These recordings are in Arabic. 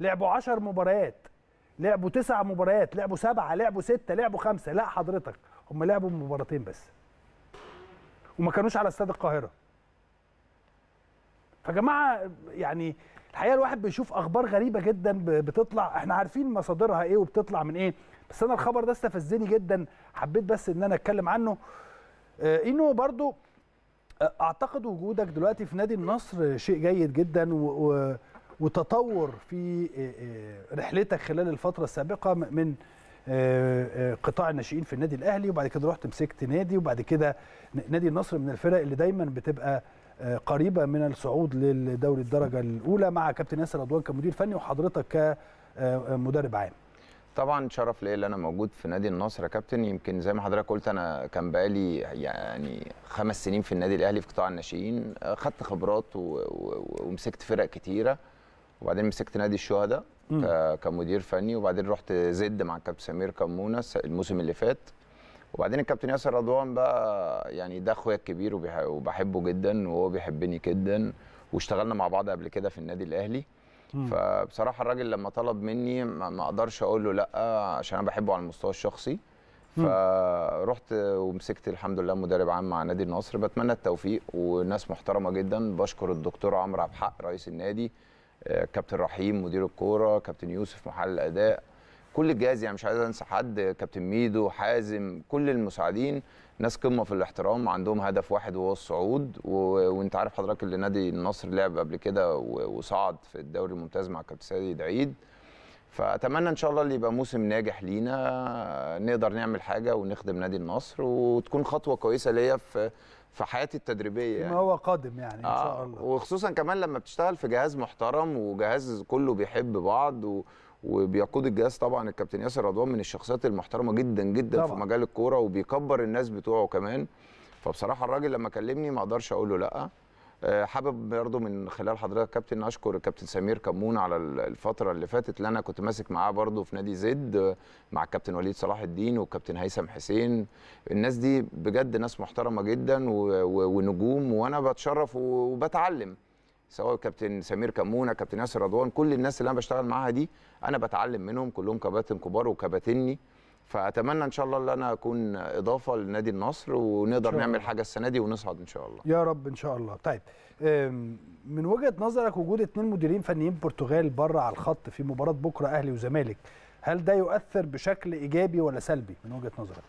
لعبوا 10 مباريات لعبوا 9 مباريات لعبوا 7 لعبوا 6 لعبوا 5 لا حضرتك هم لعبوا مباراتين بس وما كانوش على استاد القاهره فجماعه يعني الحقيقه الواحد بيشوف اخبار غريبه جدا بتطلع احنا عارفين مصادرها ايه وبتطلع من ايه بس انا الخبر ده استفزني جدا حبيت بس ان انا اتكلم عنه آه انه برضو آه، اعتقد وجودك دلوقتي في نادي النصر شيء جيد جدا و... وتطور في آه، آه، رحلتك خلال الفتره السابقه من آه، قطاع الناشئين في النادي الاهلي وبعد كده رحت مسكت نادي وبعد كده نادي النصر من الفرق اللي دايما بتبقى قريبه من الصعود للدوري الدرجه الاولى مع كابتن ياسر رضوان كمدير فني وحضرتك كمدرب عام طبعا شرف ليا اللي انا موجود في نادي النصر يا كابتن يمكن زي ما حضرتك قلت انا كان بقالي يعني خمس سنين في النادي الاهلي في قطاع الناشئين خدت خبرات ومسكت فرق كتيره وبعدين مسكت نادي الشهداء كمدير فني وبعدين رحت زد مع الكابتن سمير كمونه الموسم اللي فات وبعدين الكابتن ياسر رضوان بقى يعني ده اخويا الكبير وبحبه جدا وهو بيحبني جدا واشتغلنا مع بعض قبل كده في النادي الاهلي فبصراحه الراجل لما طلب مني ما اقدرش اقول له لا عشان انا بحبه على المستوى الشخصي فرحت ومسكت الحمد لله مدرب عام مع نادي النصر بتمنى التوفيق وناس محترمه جدا بشكر الدكتور عمرو عبد الحق رئيس النادي كابتن رحيم مدير الكوره كابتن يوسف محل الاداء كل الجهاز يعني مش عايز انسى حد كابتن ميدو حازم كل المساعدين ناس قمه في الاحترام عندهم هدف واحد وهو الصعود و... وانت عارف حضرتك اللي نادي النصر لعب قبل كده و... وصعد في الدوري الممتاز مع كابتن سيد عيد فاتمنى ان شاء الله اللي يبقى موسم ناجح لينا نقدر نعمل حاجه ونخدم نادي النصر وتكون خطوه كويسه ليا في في حياتي التدريبيه يعني. ما هو قادم يعني ان شاء آه، الله آه وخصوصا كمان لما بتشتغل في جهاز محترم وجهاز كله بيحب بعض و... وبيقود الجهاز طبعا الكابتن ياسر رضوان من الشخصيات المحترمه جدا جدا طبعا. في مجال الكوره وبيكبر الناس بتوعه كمان فبصراحه الراجل لما كلمني ما اقدرش اقول له لا آه، حابب برضه من خلال حضرتك كابتن اشكر الكابتن سمير كمون على الفتره اللي فاتت اللي انا كنت ماسك معاه برضه في نادي زد آه، مع الكابتن وليد صلاح الدين والكابتن هيثم حسين الناس دي بجد ناس محترمه جدا ونجوم وانا بتشرف وبتعلم سواء كابتن سمير كمونه كابتن ياسر رضوان كل الناس اللي انا بشتغل معاها دي انا بتعلم منهم كلهم كباتن كبار وكباتني فاتمنى ان شاء الله ان انا اكون اضافه لنادي النصر ونقدر نعمل حاجه السنه دي ونصعد ان شاء الله يا رب ان شاء الله طيب من وجهه نظرك وجود اثنين مديرين فنيين برتغال بره على الخط في مباراه بكره اهلي وزمالك هل ده يؤثر بشكل ايجابي ولا سلبي من وجهه نظرك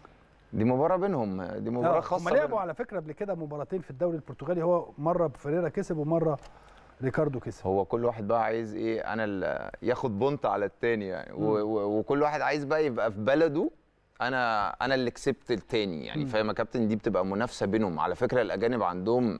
دي مباراة بينهم دي مباراة آه، خاصة هم لعبوا على فكرة قبل كده مباراتين في الدوري البرتغالي هو مرة بفريرة كسب ومرة ريكاردو كسب هو كل واحد بقى عايز ايه انا اللي ياخد بونت على الثاني يعني وكل واحد عايز بقى يبقى في بلده انا انا اللي كسبت الثاني يعني فاهم يا كابتن دي بتبقى منافسه بينهم على فكره الاجانب عندهم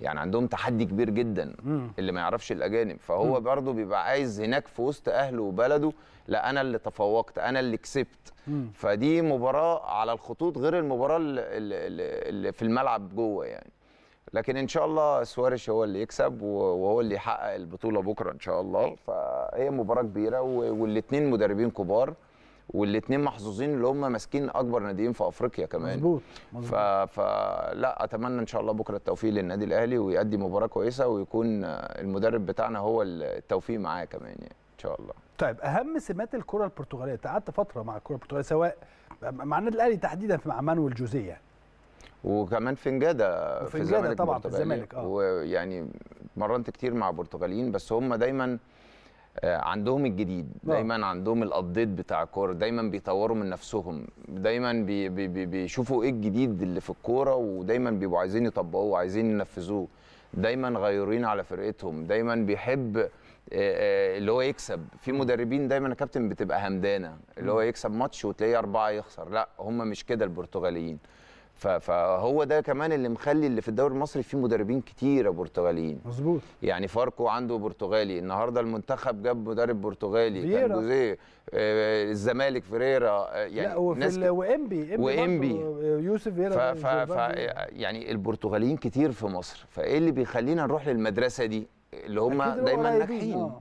يعني عندهم تحدي كبير جدا مم. اللي ما يعرفش الاجانب فهو مم. برضه بيبقى عايز هناك في وسط اهله وبلده لا انا اللي تفوقت انا اللي كسبت مم. فدي مباراه على الخطوط غير المباراه اللي, اللي في الملعب جوه يعني لكن ان شاء الله سواريش هو اللي يكسب وهو اللي يحقق البطوله بكره ان شاء الله فهي مباراه كبيره والاثنين مدربين كبار والاثنين محظوظين اللي هم ماسكين اكبر ناديين في افريقيا كمان مظبوط ف... فلا اتمنى ان شاء الله بكره التوفيق للنادي الاهلي ويؤدي مباراه كويسه ويكون المدرب بتاعنا هو التوفيق معاه كمان يعني ان شاء الله طيب اهم سمات الكره البرتغاليه قعدت فتره مع الكره البرتغاليه سواء مع النادي الاهلي تحديدا مع مانويل جوزيه وكمان فنجاده في الزمالك طبعا في الزمالك اه ويعني اتمرنت كتير مع برتغاليين بس هم دايما آه، عندهم الجديد آه. دايما عندهم الابديت بتاع الكوره دايما بيطوروا من نفسهم دايما بي بي بيشوفوا ايه الجديد اللي في الكوره ودايما بيبقوا عايزين يطبقوه وعايزين ينفذوه دايما غيرين على فرقتهم دايما بيحب آه، اللي هو يكسب في مدربين دايما يا كابتن بتبقى همدانه اللي هو يكسب ماتش وتلاقيه اربعه يخسر لا هم مش كده البرتغاليين فهو ده كمان اللي مخلي اللي في الدوري المصري فيه مدربين كتيره برتغاليين مظبوط يعني فاركو عنده برتغالي النهارده المنتخب جاب مدرب برتغالي كان جوزيه آه الزمالك فيريرا آه يعني لا وفي ناس وامبي وامبي آه، يوسف فيريرا ف... ف... يعني البرتغاليين كتير في مصر فايه اللي بيخلينا نروح للمدرسه دي اللي هم دايما ناجحين آه.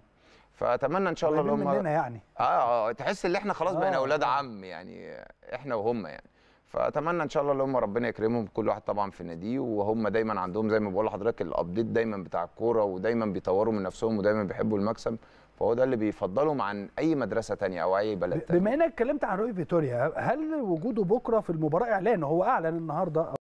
فاتمنى ان شاء الله لهم هم يعني آه،, اه تحس ان احنا خلاص بقينا اولاد عم يعني احنا وهم يعني فاتمنى ان شاء الله اللي هم ربنا يكرمهم كل واحد طبعا في ناديه وهم دايما عندهم زي ما بقول لحضرتك الابديت دايما بتاع الكوره ودايما بيطوروا من نفسهم ودايما بيحبوا المكسب فهو ده اللي بيفضلهم عن اي مدرسه ثانيه او اي بلد ثاني بما انك اتكلمت عن روي فيتوريا هل وجوده بكره في المباراه اعلان هو اعلن النهارده